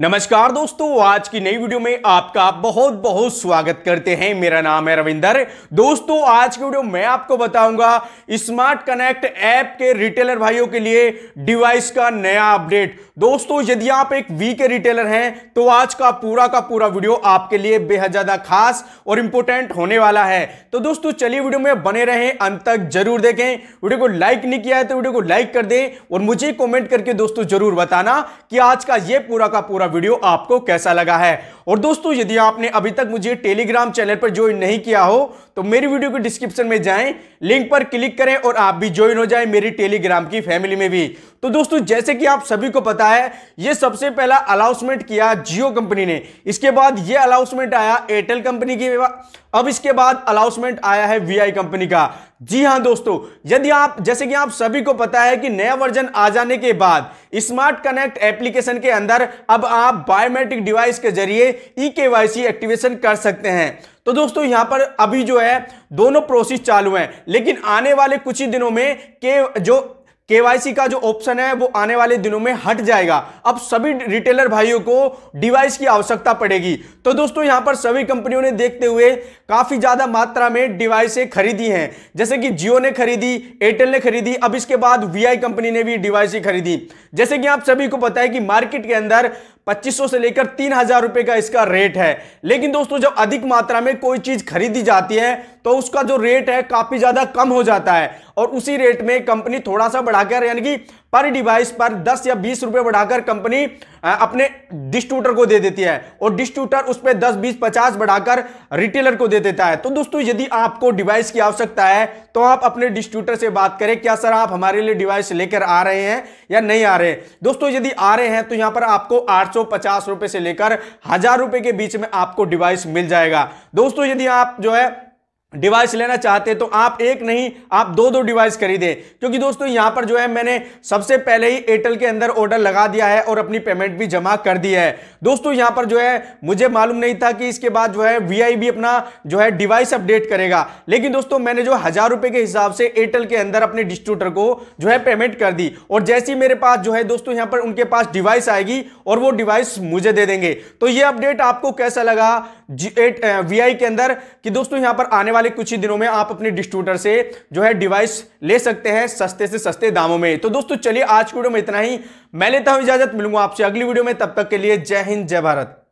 नमस्कार दोस्तों आज की नई वीडियो में आपका बहुत बहुत स्वागत करते हैं मेरा नाम है रविंदर दोस्तों आज की वीडियो मैं आपको बताऊंगा स्मार्ट कनेक्ट ऐप के रिटेलर भाइयों के लिए डिवाइस का नया अपडेट दोस्तों यदि आप एक वी के रिटेलर हैं तो आज का पूरा का पूरा वीडियो आपके लिए बेहद ज्यादा खास और इंपोर्टेंट होने वाला है तो दोस्तों चलिए वीडियो में बने रहे अंत तक जरूर देखें वीडियो को लाइक नहीं किया है तो वीडियो को लाइक कर दें और मुझे कॉमेंट करके दोस्तों जरूर बताना कि आज का यह पूरा का पूरा वीडियो आपको कैसा लगा है और दोस्तों यदि आपने अभी तक मुझे टेलीग्राम चैनल पर ज्वाइन नहीं किया हो तो मेरी वीडियो के डिस्क्रिप्शन में जाएं लिंक पर क्लिक करें और आप भी ज्वाइन हो जाएं मेरी टेलीग्राम की फैमिली में भी तो दोस्तों जैसे कि आप सभी को पता है ये सबसे पहला अलाउंसमेंट किया जियो कंपनी ने इसके बाद ये अलाउंसमेंट आया एयरटेल कंपनी की अब इसके बाद अलाउंसमेंट आया है वी कंपनी का जी हां दोस्तों यदि आप जैसे कि आप सभी को पता है कि नया वर्जन आ जाने के बाद स्मार्ट कनेक्ट एप्लीकेशन के अंदर अब आप बायोमेट्रिक डिवाइस के जरिए ई के एक्टिवेशन कर सकते हैं तो दोस्तों यहां पर अभी जो है दोनों प्रोसेस चालू हैं लेकिन आने वाले कुछ ही दिनों में के जो केवाईसी का जो ऑप्शन है वो आने वाले दिनों में हट जाएगा अब सभी रिटेलर भाइयों को डिवाइस की आवश्यकता पड़ेगी तो दोस्तों यहां पर सभी कंपनियों ने देखते हुए काफी ज्यादा मात्रा में डिवाइसें खरीदी हैं जैसे कि जियो ने खरीदी एयरटेल ने खरीदी अब इसके बाद वीआई कंपनी ने भी डिवाइसें खरीदी जैसे कि आप सभी को पता है कि मार्केट के अंदर 2500 से लेकर तीन हजार रुपए का इसका रेट है लेकिन दोस्तों जब अधिक मात्रा में कोई चीज खरीदी जाती है तो उसका जो रेट है काफी ज्यादा कम हो जाता है और उसी रेट में कंपनी थोड़ा सा बढ़ाकर यानी कि पर डिवाइस पर 10 या 20 रुपए बढ़ाकर कंपनी अपने डिस्ट्रीब्यूटर को दे देती है और डिस्ट्रीब्यूटर उस पर दस बीस पचास बढ़ाकर रिटेलर को दे देता है तो दोस्तों यदि आपको डिवाइस की आवश्यकता है तो आप अपने डिस्ट्रीब्यूटर से बात करें क्या सर आप हमारे लिए डिवाइस लेकर आ रहे हैं या नहीं आ रहे दोस्तों यदि आ रहे हैं तो यहां पर आपको आठ रुपए से लेकर हजार रुपए के बीच में आपको डिवाइस मिल जाएगा दोस्तों यदि आप जो है डिवाइस लेना चाहते तो आप एक नहीं आप दो दो डिवाइस खरीदें क्योंकि दोस्तों यहां पर जो है मैंने सबसे पहले ही एयरटेल के अंदर ऑर्डर लगा दिया है और अपनी पेमेंट भी जमा कर दी है दोस्तों यहां पर जो है मुझे मालूम नहीं था कि इसके बाद जो है वी भी अपना जो है डिवाइस अपडेट करेगा लेकिन दोस्तों मैंने जो हजार रुपए के हिसाब से एयरटेल के अंदर अपने डिस्ट्रीब्यूटर को जो है पेमेंट कर दी और जैसे ही मेरे पास जो है दोस्तों यहां पर उनके पास डिवाइस आएगी और वो डिवाइस मुझे दे देंगे तो ये अपडेट आपको कैसा लगा वी के अंदर कि दोस्तों यहां पर आने वाले वाले कुछ ही दिनों में आप अपने डिस्ट्रीब्यूटर से जो है डिवाइस ले सकते हैं सस्ते से सस्ते दामों में तो दोस्तों चलिए आज की वीडियो में इतना ही मैं लेता हूं इजाजत मिलूंगा आपसे अगली वीडियो में तब तक के लिए जय हिंद जय भारत